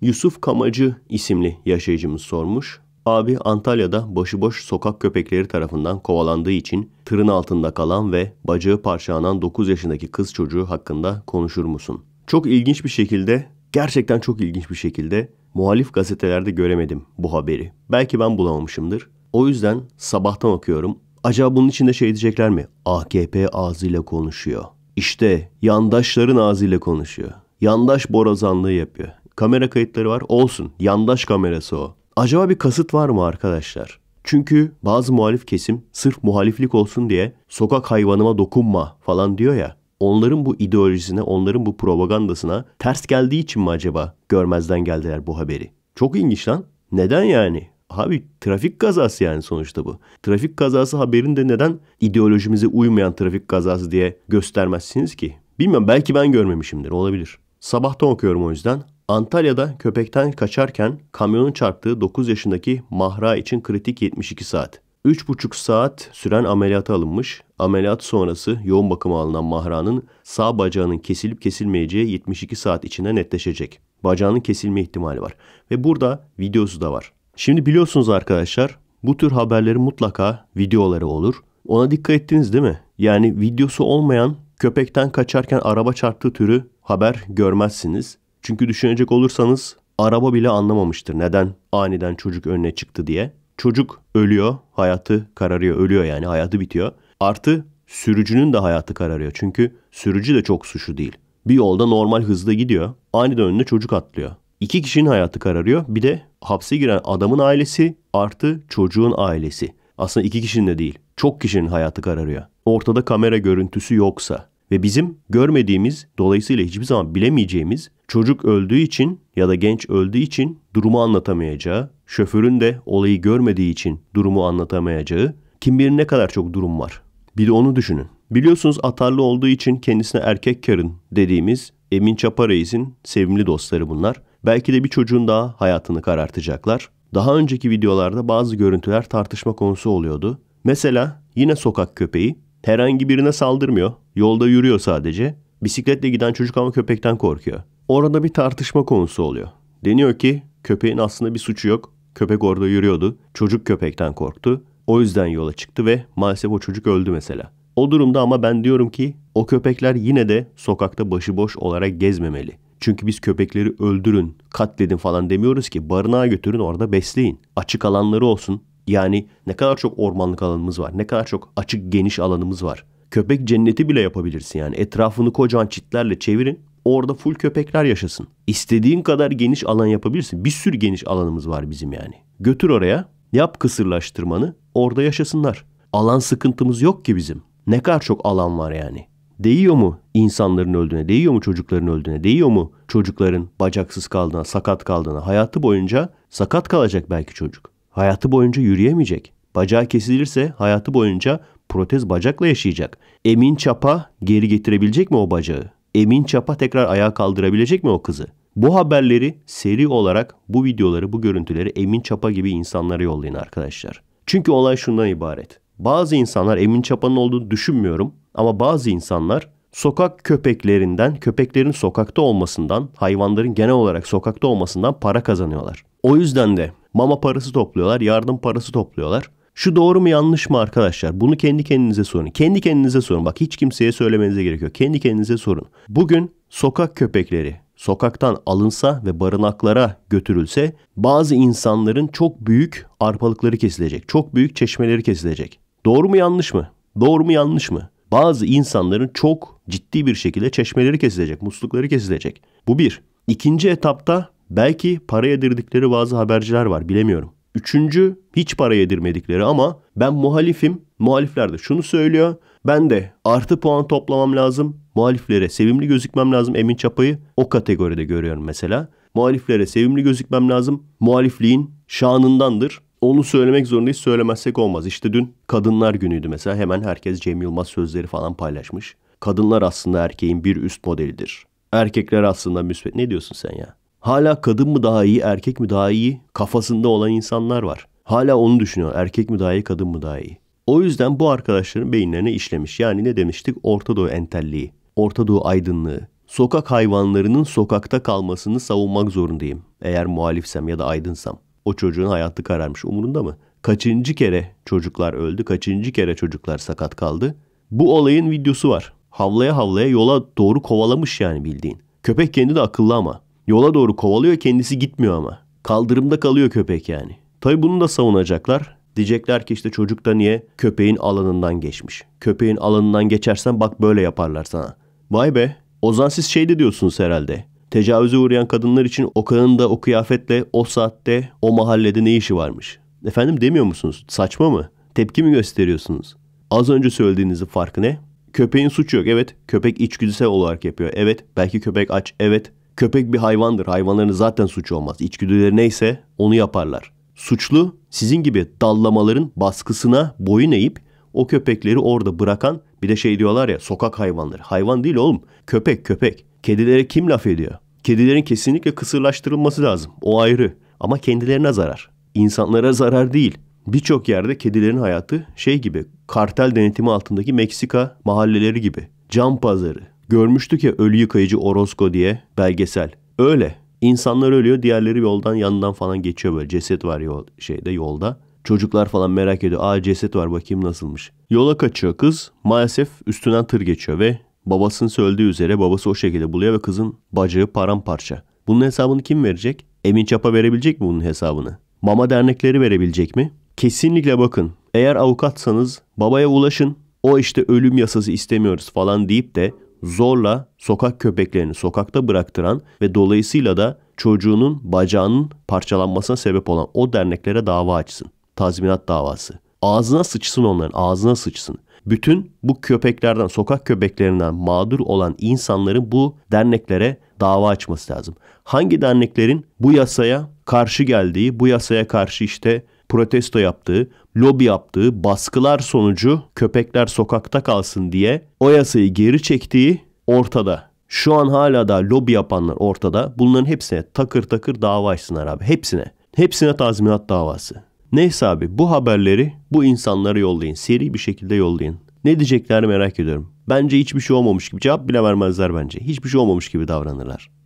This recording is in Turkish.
Yusuf Kamacı isimli yaşayıcımız sormuş. Abi Antalya'da başıboş sokak köpekleri tarafından kovalandığı için tırın altında kalan ve bacağı parçalanan 9 yaşındaki kız çocuğu hakkında konuşur musun? Çok ilginç bir şekilde, gerçekten çok ilginç bir şekilde muhalif gazetelerde göremedim bu haberi. Belki ben bulamamışımdır. O yüzden sabahtan okuyorum. Acaba bunun içinde şey diyecekler mi? AKP ağzıyla konuşuyor. İşte yandaşların ağzıyla konuşuyor. Yandaş borazanlığı yapıyor. Kamera kayıtları var. Olsun. Yandaş kamerası o. Acaba bir kasıt var mı arkadaşlar? Çünkü bazı muhalif kesim sırf muhaliflik olsun diye sokak hayvanıma dokunma falan diyor ya. Onların bu ideolojisine, onların bu propagandasına ters geldiği için mi acaba görmezden geldiler bu haberi? Çok ilginç lan. Neden yani? Abi trafik kazası yani sonuçta bu. Trafik kazası haberinde neden ideolojimize uymayan trafik kazası diye göstermezsiniz ki? Bilmem belki ben görmemişimdir olabilir. Sabahtan okuyorum o yüzden. Antalya'da köpekten kaçarken kamyonun çarptığı 9 yaşındaki Mahra için kritik 72 saat. 3,5 saat süren ameliyata alınmış. Ameliyat sonrası yoğun bakıma alınan Mahra'nın sağ bacağının kesilip kesilmeyeceği 72 saat içinde netleşecek. Bacağının kesilme ihtimali var ve burada videosu da var. Şimdi biliyorsunuz arkadaşlar bu tür haberlerin mutlaka videoları olur. Ona dikkat ettiniz değil mi? Yani videosu olmayan köpekten kaçarken araba çarptığı türü haber görmezsiniz. Çünkü düşünecek olursanız araba bile anlamamıştır neden aniden çocuk önüne çıktı diye. Çocuk ölüyor, hayatı kararıyor, ölüyor yani hayatı bitiyor. Artı sürücünün de hayatı kararıyor. Çünkü sürücü de çok suçu değil. Bir yolda normal hızda gidiyor. Aniden önüne çocuk atlıyor. İki kişinin hayatı kararıyor. Bir de hapse giren adamın ailesi artı çocuğun ailesi. Aslında iki kişinin de değil. Çok kişinin hayatı kararıyor. Ortada kamera görüntüsü yoksa, ve bizim görmediğimiz, dolayısıyla hiçbir zaman bilemeyeceğimiz çocuk öldüğü için ya da genç öldüğü için durumu anlatamayacağı, şoförün de olayı görmediği için durumu anlatamayacağı, kim bilir ne kadar çok durum var. Bir de onu düşünün. Biliyorsunuz atarlı olduğu için kendisine erkek karın dediğimiz Emin Çapa Reis'in sevimli dostları bunlar. Belki de bir çocuğun daha hayatını karartacaklar. Daha önceki videolarda bazı görüntüler tartışma konusu oluyordu. Mesela yine sokak köpeği Herhangi birine saldırmıyor. Yolda yürüyor sadece. Bisikletle giden çocuk ama köpekten korkuyor. Orada bir tartışma konusu oluyor. Deniyor ki köpeğin aslında bir suçu yok. Köpek orada yürüyordu. Çocuk köpekten korktu. O yüzden yola çıktı ve maalesef o çocuk öldü mesela. O durumda ama ben diyorum ki o köpekler yine de sokakta başıboş olarak gezmemeli. Çünkü biz köpekleri öldürün, katledin falan demiyoruz ki barınağa götürün orada besleyin. Açık alanları olsun, yani ne kadar çok ormanlık alanımız var, ne kadar çok açık geniş alanımız var. Köpek cenneti bile yapabilirsin yani. Etrafını kocaman çitlerle çevirin. Orada full köpekler yaşasın. İstediğin kadar geniş alan yapabilirsin. Bir sürü geniş alanımız var bizim yani. Götür oraya, yap kısırlaştırmanı, orada yaşasınlar. Alan sıkıntımız yok ki bizim. Ne kadar çok alan var yani. Değiyor mu insanların öldüğüne, değiyor mu çocukların öldüğüne, değiyor mu çocukların bacaksız kaldığına, sakat kaldığına, hayatı boyunca sakat kalacak belki çocuk. Hayatı boyunca yürüyemeyecek. Bacağı kesilirse hayatı boyunca protez bacakla yaşayacak. Emin Çapa geri getirebilecek mi o bacağı? Emin Çapa tekrar ayağa kaldırabilecek mi o kızı? Bu haberleri seri olarak bu videoları, bu görüntüleri Emin Çapa gibi insanlara yollayın arkadaşlar. Çünkü olay şundan ibaret. Bazı insanlar Emin Çapa'nın olduğunu düşünmüyorum ama bazı insanlar sokak köpeklerinden, köpeklerin sokakta olmasından, hayvanların genel olarak sokakta olmasından para kazanıyorlar. O yüzden de Mama parası topluyorlar, yardım parası topluyorlar. Şu doğru mu yanlış mı arkadaşlar? Bunu kendi kendinize sorun. Kendi kendinize sorun. Bak hiç kimseye söylemenize gerek yok. Kendi kendinize sorun. Bugün sokak köpekleri sokaktan alınsa ve barınaklara götürülse bazı insanların çok büyük arpalıkları kesilecek. Çok büyük çeşmeleri kesilecek. Doğru mu yanlış mı? Doğru mu yanlış mı? Bazı insanların çok ciddi bir şekilde çeşmeleri kesilecek, muslukları kesilecek. Bu bir. İkinci etapta Belki para yedirdikleri bazı haberciler var bilemiyorum. Üçüncü hiç para yedirmedikleri ama ben muhalifim. Muhalifler de şunu söylüyor. Ben de artı puan toplamam lazım. Muhaliflere sevimli gözükmem lazım. Emin Çapa'yı o kategoride görüyorum mesela. Muhaliflere sevimli gözükmem lazım. Muhalifliğin şanındandır. Onu söylemek zorundayız. Söylemezsek olmaz. İşte dün Kadınlar Günü'ydü mesela. Hemen herkes Cem Yılmaz sözleri falan paylaşmış. Kadınlar aslında erkeğin bir üst modelidir. Erkekler aslında müsbet. Ne diyorsun sen ya? Hala kadın mı daha iyi, erkek mi daha iyi kafasında olan insanlar var. Hala onu düşünüyor. Erkek mi daha iyi, kadın mı daha iyi? O yüzden bu arkadaşların beyinlerine işlemiş. Yani ne demiştik? Orta Doğu entelliği, Orta Doğu aydınlığı. Sokak hayvanlarının sokakta kalmasını savunmak zorundayım. Eğer muhalifsem ya da aydınsam. O çocuğun hayatı kararmış. Umurunda mı? Kaçıncı kere çocuklar öldü? Kaçıncı kere çocuklar sakat kaldı? Bu olayın videosu var. Havlaya havlaya yola doğru kovalamış yani bildiğin. Köpek kendi de akıllı ama. Yola doğru kovalıyor kendisi gitmiyor ama. Kaldırımda kalıyor köpek yani. Tabi bunu da savunacaklar. Diyecekler ki işte çocuk da niye köpeğin alanından geçmiş. Köpeğin alanından geçersen bak böyle yaparlar sana. Vay be Ozan siz şey de diyorsunuz herhalde. Tecavüze uğrayan kadınlar için Okan'ın da o kıyafetle o saatte o mahallede ne işi varmış? Efendim demiyor musunuz? Saçma mı? Tepki mi gösteriyorsunuz? Az önce söylediğinizin farkı ne? Köpeğin suçu yok. Evet köpek içgüdüsel olarak yapıyor. Evet belki köpek aç. Evet Köpek bir hayvandır. Hayvanların zaten suçu olmaz. İçgüdüleri neyse onu yaparlar. Suçlu sizin gibi dallamaların baskısına boyun eğip o köpekleri orada bırakan bir de şey diyorlar ya sokak hayvanları. Hayvan değil oğlum. Köpek köpek. Kedilere kim laf ediyor? Kedilerin kesinlikle kısırlaştırılması lazım. O ayrı. Ama kendilerine zarar. İnsanlara zarar değil. Birçok yerde kedilerin hayatı şey gibi kartel denetimi altındaki Meksika mahalleleri gibi. Cam pazarı, Görmüştük ya ölü yıkayıcı Orozco diye belgesel. Öyle. İnsanlar ölüyor diğerleri yoldan yanından falan geçiyor böyle ceset var yol, şeyde yolda. Çocuklar falan merak ediyor. Aa ceset var bakayım nasılmış. Yola kaçıyor kız. Maalesef üstünden tır geçiyor ve babasının söylediği üzere babası o şekilde buluyor ve kızın bacağı paramparça. Bunun hesabını kim verecek? Emin Çapa verebilecek mi bunun hesabını? Mama dernekleri verebilecek mi? Kesinlikle bakın. Eğer avukatsanız babaya ulaşın. O işte ölüm yasası istemiyoruz falan deyip de zorla sokak köpeklerini sokakta bıraktıran ve dolayısıyla da çocuğunun bacağının parçalanmasına sebep olan o derneklere dava açsın. Tazminat davası. Ağzına sıçsın onların, ağzına sıçsın. Bütün bu köpeklerden, sokak köpeklerinden mağdur olan insanların bu derneklere dava açması lazım. Hangi derneklerin bu yasaya karşı geldiği, bu yasaya karşı işte protesto yaptığı, lobi yaptığı baskılar sonucu köpekler sokakta kalsın diye o yasayı geri çektiği ortada. Şu an hala da lobi yapanlar ortada. Bunların hepsine takır takır dava açsınlar abi. Hepsine. Hepsine tazminat davası. Neyse abi bu haberleri bu insanlara yollayın. Seri bir şekilde yollayın. Ne diyecekler merak ediyorum. Bence hiçbir şey olmamış gibi cevap bile vermezler bence. Hiçbir şey olmamış gibi davranırlar.